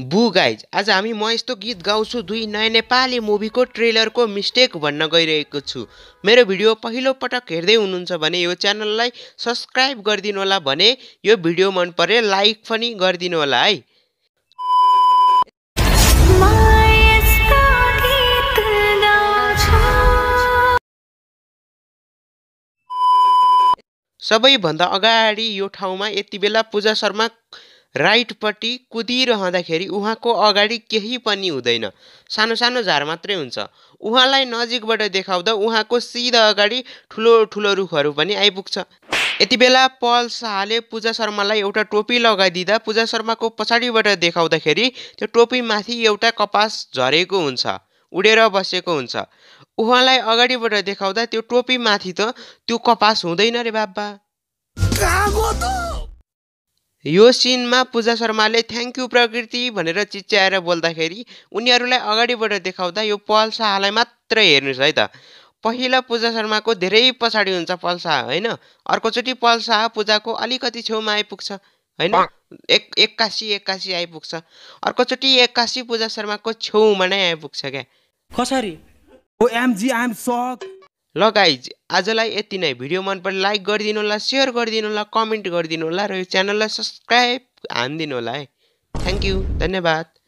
बु गाइज आज हामी म यस्तो गीत गाउँछु दुई नयाँ नेपाली मुभीको ट्रेलरको मिस्टेक भन्न गइरहेको छु मेरो भिडियो पहिलो पटक हेर्दै हुनुहुन्छ भने यो च्यानललाई सब्सक्राइब गरिदिनु होला भने यो भिडियो मन परे लाइक पनि गरिदिनु होला है सबैभन्दा अगाडि यो ठाउँमा यति बेला पूजा शर्मा राइटपट्टि कुदिरहँदाखेरि उहाँको अगाडि केही पनि हुँदैन सानो सानो झार मात्रै हुन्छ उहाँलाई नजिकबाट देखाउँदा उहाँको सिधा अगाडि ठुलो ठुलो रुखहरू पनि आइपुग्छ यति बेला पल शाहले पूजा शर्मालाई एउटा टोपी लगाइदिँदा पूजा शर्माको पछाडिबाट देखाउँदाखेरि त्यो टोपीमाथि एउटा कपास झरेको हुन्छ उडेर बसेको हुन्छ उहाँलाई अगाडिबाट देखाउँदा त्यो टोपीमाथि त त्यो कपास हुँदैन रे बाबा यो सिनमा पूजा शर्माले थ्याङ्क यू प्रकृति भनेर चिच्याएर बोल्दाखेरि उनीहरूलाई अगाडिबाट देखाउँदा यो पल शाहलाई मात्र हेर्नुहोस् है त पहिला पूजा शर्माको धेरै पछाडि हुन्छ पल शाह होइन अर्कोचोटि पल शाह पूजाको अलिकति छेउमा आइपुग्छ होइन एक एक्कासी एक्कासी आइपुग्छ अर्कोचोटि एक्कासी पूजा शर्माको छेउमा नै आइपुग्छ क्या कसरी ओ एम सक ल गाइज आजलाई यति नै भिडियो मन पर्यो लाइक गरिदिनु होला सेयर गरिदिनु होला कमेन्ट गरिदिनु होला र यो च्यानललाई सब्सक्राइब हानिदिनु होला है थ्याङ्क यू धन्यवाद